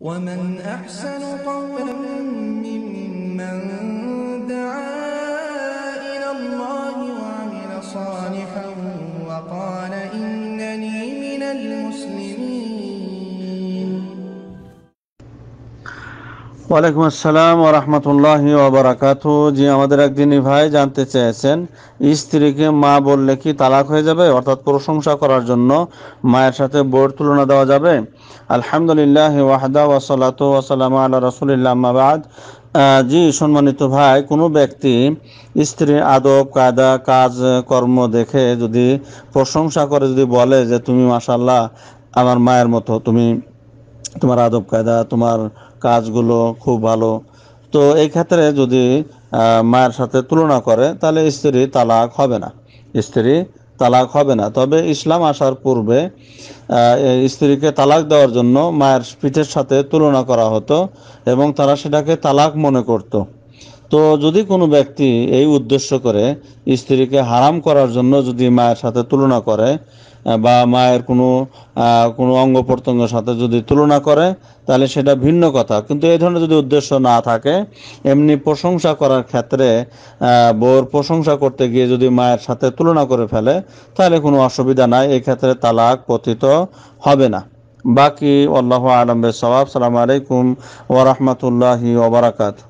ومن أحسن قولا ممن دعا إلى الله وعمل صالحا وقال إن ওয়ালাইকুম আসসালাম ওরহমতুল্লাহ ওবরাকাত জি আমাদের একদিনই ভাই জানতে চেয়েছেন স্ত্রীকে মা বললে কি তালাক হয়ে যাবে অর্থাৎ প্রশংসা করার জন্য মায়ের সাথে বোর তুলনা দেওয়া যাবে আলহামদুলিল্লাহ ওয়াহদা ওয়াসালাত ওয়াসালাম আল্লাহ রসুলিল্লাহবাদ জি সম্মানিত ভাই কোনো ব্যক্তি স্ত্রীর আদব কায়দা কাজ কর্ম দেখে যদি প্রশংসা করে যদি বলে যে তুমি মাশাল্লাহ আমার মায়ের মতো তুমি তোমার আদব কায়দা তোমার কাজগুলো খুব ভালো তো এই ক্ষেত্রে যদি মায়ের সাথে তুলনা করে তাহলে স্ত্রী তালাক হবে না স্ত্রী তালাক হবে না তবে ইসলাম আসার পূর্বে স্ত্রীকে তালাক দেওয়ার জন্য মায়ের পিঠের সাথে তুলনা করা হতো এবং তারা সেটাকে তালাক মনে করতো তো যদি কোনো ব্যক্তি এই উদ্দেশ্য করে স্ত্রীকে হারাম করার জন্য যদি মায়ের সাথে তুলনা করে বা মায়ের কোনো কোনো অঙ্গ প্রত্যঙ্গের সাথে যদি তুলনা করে তাহলে সেটা ভিন্ন কথা কিন্তু এই ধরনের যদি উদ্দেশ্য না থাকে এমনি প্রশংসা করার ক্ষেত্রে বউর প্রশংসা করতে গিয়ে যদি মায়ের সাথে তুলনা করে ফেলে তাহলে কোনো অসুবিধা নাই এক্ষেত্রে তালাক পতিত হবে না বাকি আল্লাহ আলম সালাম আলাইকুম ওরহমতুল্লাহি ওবরাকাতু